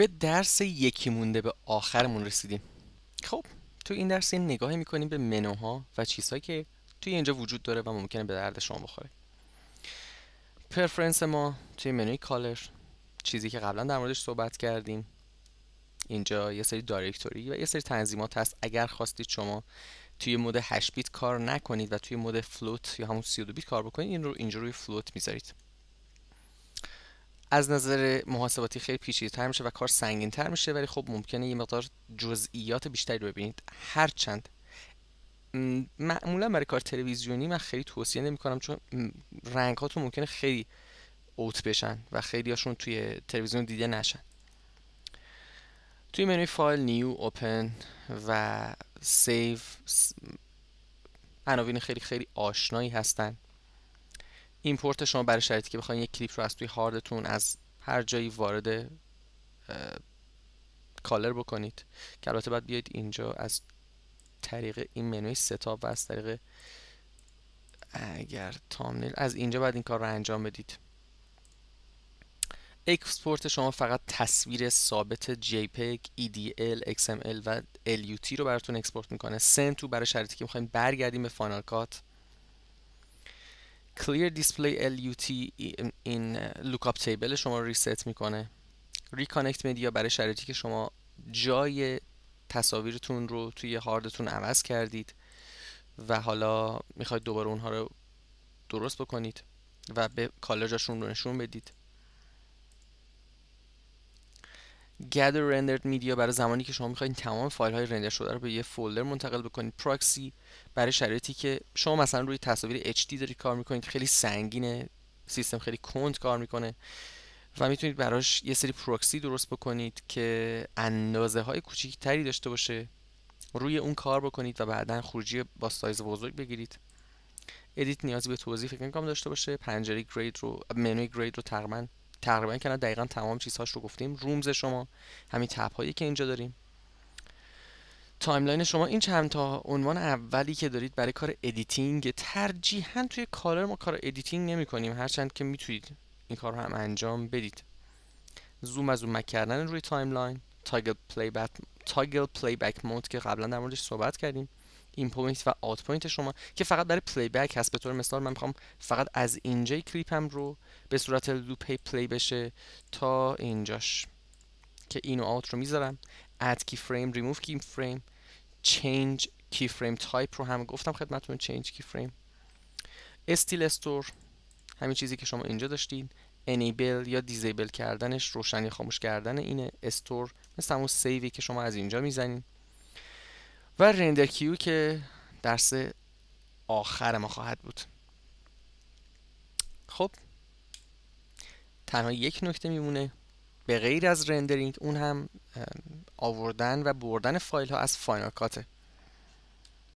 به درس یکی مونده به آخرمون رسیدیم خب تو این درس این نگاهی میکنیم به منوها و چیزهایی که توی اینجا وجود داره و ممکنه به درد شما بخوره پرفرنس ما توی منوی کالر چیزی که قبلا در موردش صحبت کردیم اینجا یه سری دایرکتوری و یه سری تنظیمات هست اگر خواستید شما توی مود 8 بیت کار نکنید و توی مود فلوت یا همون 32 بیت کار بکنید این رو اینجا روی فلوت میذارید از نظر محاسباتی خیلی تر میشه و کار تر میشه ولی خب ممکنه یه مقدار جزئیات بیشتری رو ببینید هرچند معمولا برای کار تلویزیونی من خیلی توصیه نمی‌کنم چون رنگ ممکنه خیلی اوت بشن و خیلی توی تلویزیون دیده نشن توی منوی فایل نیو اوپن و سیو عناوین خیلی خیلی آشنایی هستن ایمپورت شما برای شرایطی که بخواین یک کلیپ رو از توی هاردتون از هر جایی وارد کالر بکنید که البته باید بیاید اینجا از طریق این منوی ستاپ و از طریق اگر تامنیل از اینجا باید این کار رو انجام بدید اکسپورت شما فقط تصویر ثابت اکس ام ال و تی رو براتون اکسپورت میکنه سنتو برای شرطی که میخوایم برگردیم به فانال کات clear display LUT این uh, Lookup Table شما رو ریست میکنه ریکانکت Media برای شرایطی که شما جای تصاویرتون رو توی هاردتون عوض کردید و حالا میخواید دوباره اونها رو درست بکنید و به کالجاشون رو نشون بدید gather rendered media برای زمانی که شما میخواین تمام فایل های رندر شده رو به یه فولدر منتقل بکنید پراکسی برای شرایطی که شما مثلا روی تصاویر HD دارید کار میکنید خیلی سنگینه سیستم خیلی کند کار میکنه و میتونید براش یه سری پروکسی درست بکنید که اندازه های کوچیکتری داشته باشه روی اون کار بکنید و بعدا خروجی با سایز بزرگ بگیرید ادیت نیازی به توضیح فکر داشته باشه پنجره گرید رو منوی گرید رو تقریبا تقریبا کنار دقیقا تمام چیزهاش رو گفتیم رومز شما همین تپ هایی که اینجا داریم تایملاین شما این چند تا عنوان اولی که دارید برای کار ادیتینگ ترجیحا توی کالر ما کار ادیتینگ نمی کنیم هرچند که میتونید این کار رو هم انجام بدید زوم از زوم کردن روی تایملاین تاگل پلی بک تاگل مود که قبلا در موردش صحبت کردیم این پوینت و آوت پوینت شما که فقط برای پلی هست به طور مثال من میخوام فقط از اینجای کلیپم رو به صورت لوپ پلی بشه تا اینجاش که اینو آوت رو میذارم اد کی فریم ریموو کی فریم چینج کی فریم تایپ رو هم گفتم خدمتتون چینج کی فریم استیل استور همین چیزی که شما اینجا داشتید انیبل یا دیزیبل کردنش روشن یا خاموش کردن این استور مثل همون سیوی که شما از اینجا میزنین و رندر کیو که درس آخر ما خواهد بود خب تنها یک نکته میمونه به غیر از رندرینگ اون هم آوردن و بردن فایل ها از فاینال کاته